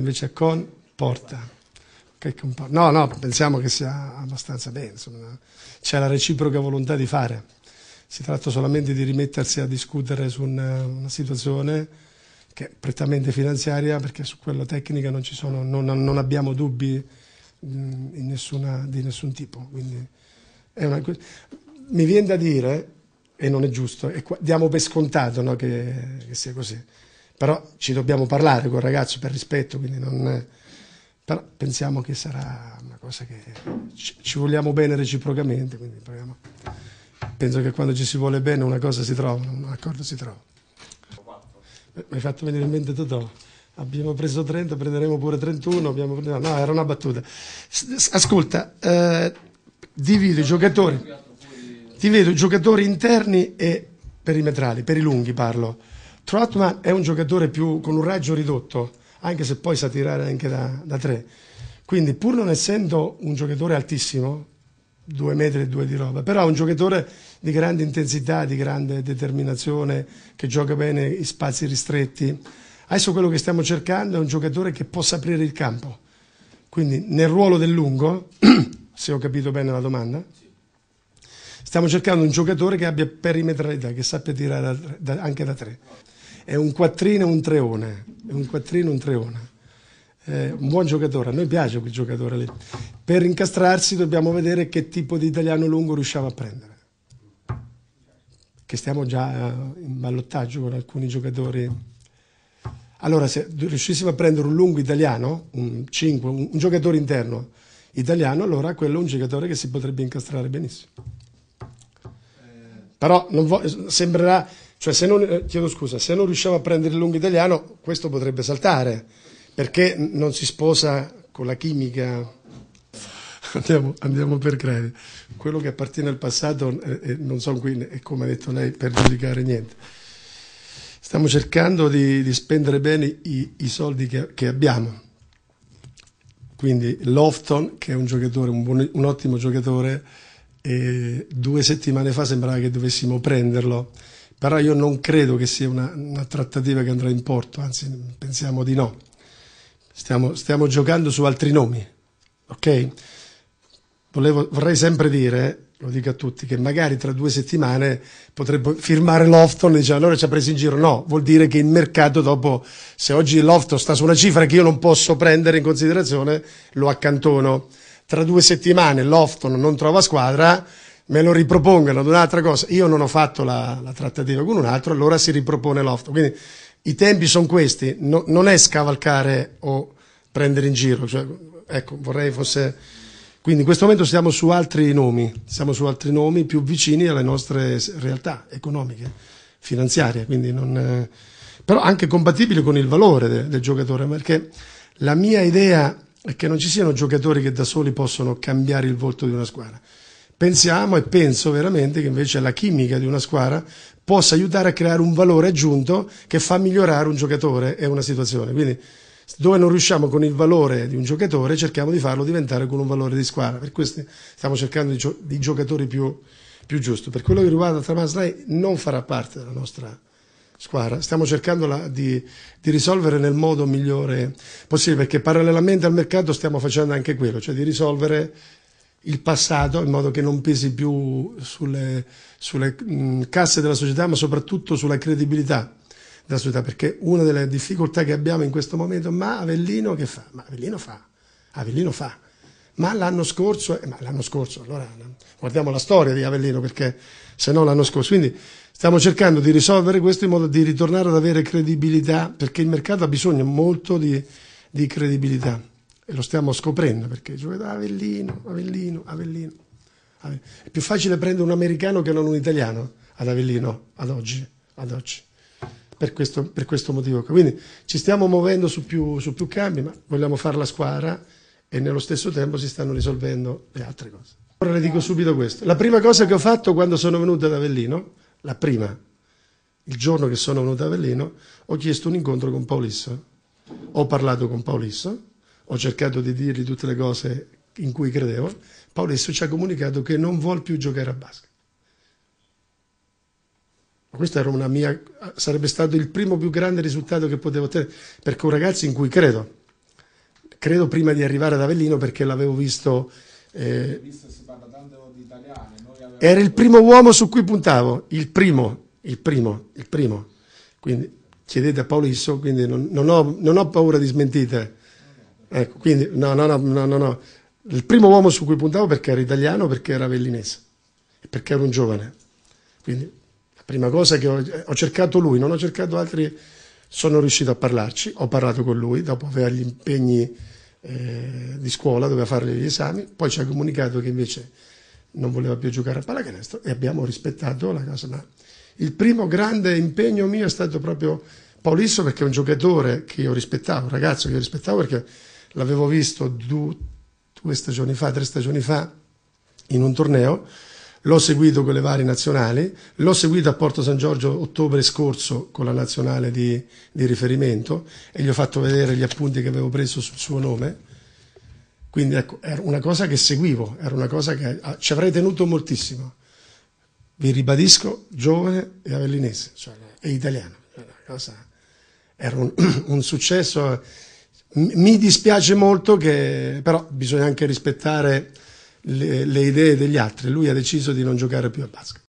invece con porta. No, no, pensiamo che sia abbastanza bene, insomma. c'è la reciproca volontà di fare. Si tratta solamente di rimettersi a discutere su una, una situazione che è prettamente finanziaria, perché su quella tecnica non, sono, non, non abbiamo dubbi mm, nessuna, di nessun tipo. Una, mi viene da dire, e non è giusto, diamo per scontato no, che, che sia così, però ci dobbiamo parlare col ragazzo per rispetto, quindi non... Però pensiamo che sarà una cosa che ci vogliamo bene reciprocamente, quindi proviamo. penso che quando ci si vuole bene una cosa si trova, un accordo si trova. Mi hai fatto venire in mente tutto. abbiamo preso 30, prenderemo pure 31, abbiamo... no era una battuta. Ascolta, eh, divido i giocatori, Ti vedo giocatori interni e perimetrali, per i lunghi parlo. Trotman è un giocatore più, con un raggio ridotto, anche se poi sa tirare anche da, da tre. Quindi, pur non essendo un giocatore altissimo, due metri e due di roba, però è un giocatore di grande intensità, di grande determinazione, che gioca bene in spazi ristretti. Adesso quello che stiamo cercando è un giocatore che possa aprire il campo. Quindi nel ruolo del lungo, se ho capito bene la domanda, stiamo cercando un giocatore che abbia perimetralità, che sappia tirare anche da tre è un quattrino e un treone, è un quattrino e un treone. È eh, un buon giocatore, a noi piace quel giocatore lì. Per incastrarsi dobbiamo vedere che tipo di italiano lungo riusciamo a prendere. Che stiamo già eh, in ballottaggio con alcuni giocatori. Allora, se riuscissimo a prendere un lungo italiano, un 5, un, un giocatore interno italiano, allora quello è un giocatore che si potrebbe incastrare benissimo. Però vo- sembrerà cioè se non, eh, chiedo scusa, se non riusciamo a prendere il lungo italiano, questo potrebbe saltare, perché non si sposa con la chimica. Andiamo, andiamo per gradi. Quello che appartiene al passato, eh, eh non sono qui, è eh, come ha detto lei, per giudicare niente. Stiamo cercando di, di spendere bene i, i soldi che, che abbiamo quindi Lofton che è un giocatore, un, buon, un ottimo giocatore e eh, due settimane fa sembrava che dovessimo prenderlo però io non credo che sia una, una trattativa che andrà in porto, anzi pensiamo di no. Stiamo, stiamo giocando su altri nomi, ok? Volevo, vorrei sempre dire, lo dico a tutti, che magari tra due settimane potrebbe firmare Lofton e dice allora ci ha preso in giro. No, vuol dire che il mercato dopo, se oggi Lofton sta su una cifra che io non posso prendere in considerazione, lo accantono. Tra due settimane Lofton non trova squadra, me lo ripropongano ad un'altra cosa, io non ho fatto la, la, trattativa con un altro, allora si ripropone l'offer. Quindi i tempi sono questi, no, non è scavalcare o prendere in giro. Cioè, ecco, vorrei fosse... Quindi in questo momento siamo su altri nomi, siamo su altri nomi più vicini alle nostre realtà economiche, finanziarie, quindi non, eh, però anche compatibili con il valore de, del giocatore, perché la mia idea è che non ci siano giocatori che da soli possono cambiare il volto di una squadra pensiamo e penso veramente che invece la chimica di una squadra possa aiutare a creare un valore aggiunto che fa migliorare un giocatore e una situazione. Quindi dove non riusciamo con il valore di un giocatore cerchiamo di farlo diventare con un valore di squadra. Per questo stiamo cercando di, gio di giocatori più, più giusti. Per quello che riguarda Tramaslai non farà parte della nostra squadra. Stiamo cercando la, di, di, risolvere nel modo migliore possibile, perché parallelamente al mercato stiamo facendo anche quello, cioè di risolvere il passato in modo che non pesi più sulle, sulle mh, casse della società, ma soprattutto sulla credibilità della società, perché una delle difficoltà che abbiamo in questo momento, ma Avellino che fa? Ma Avellino fa, Avellino fa. Ma l'anno scorso, eh, ma l'anno scorso, allora guardiamo la storia di Avellino perché se no l'anno scorso. Quindi stiamo cercando di risolvere questo in modo di ritornare ad avere credibilità perché il mercato ha bisogno molto di, di credibilità e lo stiamo scoprendo perché da Avellino, Avellino, Avellino. È più facile prendere un americano che non un italiano ad Avellino, ad oggi, ad oggi. Per questo, per questo motivo. Quindi ci stiamo muovendo su più, su più cambi, ma vogliamo fare la squadra e nello stesso tempo si stanno risolvendo le altre cose. Ora le dico subito questo. La prima cosa che ho fatto quando sono venuto ad Avellino, la prima, il giorno che sono venuto ad Avellino, ho chiesto un incontro con Paulisso. Ho parlato con Paulisso ho cercato di dirgli tutte le cose in cui credevo, Paolesso ci ha comunicato che non vuole più giocare a basket. Questo mia, sarebbe stato il primo più grande risultato che potevo ottenere, perché un ragazzo in cui credo, credo prima di arrivare ad Avellino perché l'avevo visto... Eh, era il primo uomo su cui puntavo, il primo, il primo, il primo. Quindi chiedete a Paolo Isso, quindi non, non, ho, non ho paura di smentite Ecco, quindi no, no, no, no, no, Il primo uomo su cui puntavo perché era italiano, perché era vellinese, perché era un giovane. Quindi la prima cosa che ho, eh, ho cercato lui, non ho cercato altri, sono riuscito a parlarci, ho parlato con lui, dopo aveva gli impegni eh, di scuola, doveva fare gli esami, poi ci ha comunicato che invece non voleva più giocare a pallacanestro e abbiamo rispettato la cosa. Ma il primo grande impegno mio è stato proprio Paolisso perché è un giocatore che io rispettavo, un ragazzo che io rispettavo perché l'avevo visto due, due stagioni fa, tre stagioni fa, in un torneo, l'ho seguito con le varie nazionali, l'ho seguito a Porto San Giorgio ottobre scorso con la nazionale di, di, riferimento e gli ho fatto vedere gli appunti che avevo preso sul suo nome. Quindi ecco, era una cosa che seguivo, era una cosa che ah, ci avrei tenuto moltissimo. Vi ribadisco, giovane e avellinese, cioè, e italiano. Era, un, un successo mi dispiace molto che però bisogna anche rispettare le, le idee degli altri. Lui ha deciso di non giocare più a basket.